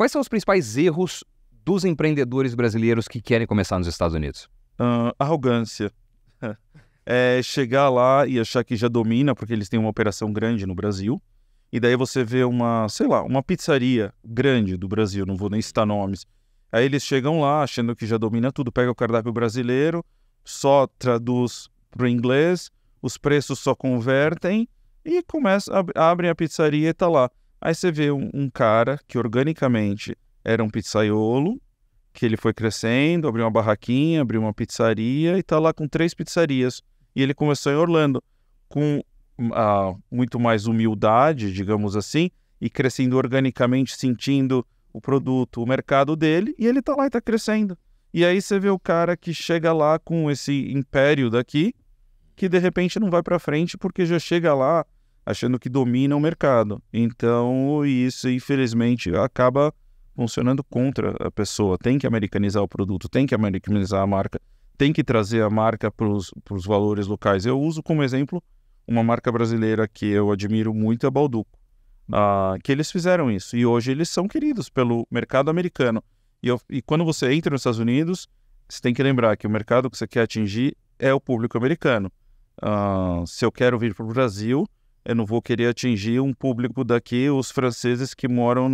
Quais são os principais erros dos empreendedores brasileiros que querem começar nos Estados Unidos? Uh, arrogância. é chegar lá e achar que já domina, porque eles têm uma operação grande no Brasil. E daí você vê uma, sei lá, uma pizzaria grande do Brasil, não vou nem citar nomes. Aí eles chegam lá achando que já domina tudo, pega o cardápio brasileiro, só traduz para o inglês, os preços só convertem e começa, abrem a pizzaria e está lá. Aí você vê um, um cara que organicamente era um pizzaiolo, que ele foi crescendo, abriu uma barraquinha, abriu uma pizzaria e está lá com três pizzarias. E ele começou em Orlando com muito mais humildade, digamos assim, e crescendo organicamente, sentindo o produto, o mercado dele, e ele está lá e está crescendo. E aí você vê o cara que chega lá com esse império daqui, que de repente não vai para frente porque já chega lá achando que domina o mercado. Então, isso, infelizmente, acaba funcionando contra a pessoa. Tem que americanizar o produto, tem que americanizar a marca, tem que trazer a marca para os valores locais. Eu uso como exemplo uma marca brasileira que eu admiro muito, a Balduco, ah, que eles fizeram isso. E hoje eles são queridos pelo mercado americano. E, eu, e quando você entra nos Estados Unidos, você tem que lembrar que o mercado que você quer atingir é o público americano. Ah, se eu quero vir para o Brasil, eu não vou querer atingir um público daqui, os franceses que moram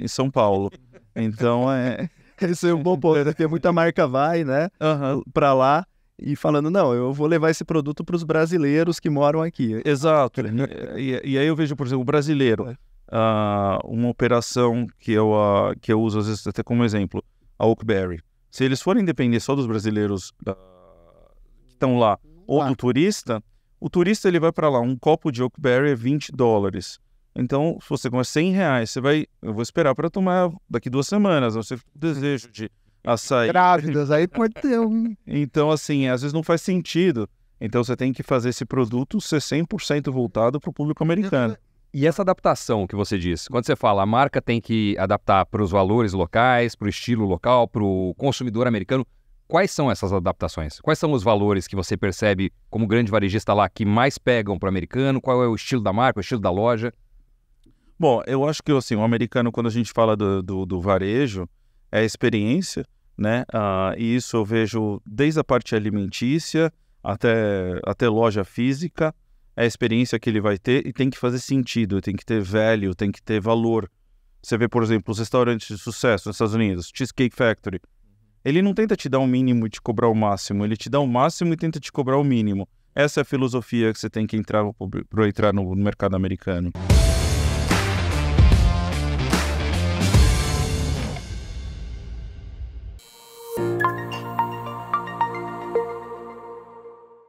em São Paulo. Então é. Esse é um bom ponto, porque né? muita marca vai, né, uhum. para lá e falando, não, eu vou levar esse produto para os brasileiros que moram aqui. Exato. e, e, aí eu vejo, por exemplo, o brasileiro, uh, uma operação que eu, uh, que eu uso às vezes até como exemplo, a Oakberry. Se eles forem depender só dos brasileiros uh, que estão lá ou do turista, o turista ele vai para lá, um copo de Oakberry é 20 dólares. Então, se você comer 100 reais, você vai. Eu vou esperar para tomar daqui duas semanas. Você desejo de açaí. Grávidas, aí pode ter um. Então, assim, às vezes não faz sentido. Então, você tem que fazer esse produto ser 100% voltado para o público americano. E essa adaptação que você diz, quando você fala, a marca tem que adaptar para os valores locais, para o estilo local, para o consumidor americano, Quais são essas adaptações? Quais são os valores que você percebe como grande varejista lá que mais pegam para o americano? Qual é o estilo da marca, o estilo da loja? Bom, eu acho que assim, o americano, quando a gente fala do, do, do varejo, é experiência, né? Ah, e isso eu vejo desde a parte alimentícia até, até loja física, é a experiência que ele vai ter e tem que fazer sentido, tem que ter value, tem que ter valor. Você vê, por exemplo, os restaurantes de sucesso nos Estados Unidos, Cheesecake Factory, ele não tenta te dar o um mínimo e te cobrar o máximo, ele te dá o um máximo e tenta te cobrar o mínimo. Essa é a filosofia que você tem que entrar para entrar no mercado americano.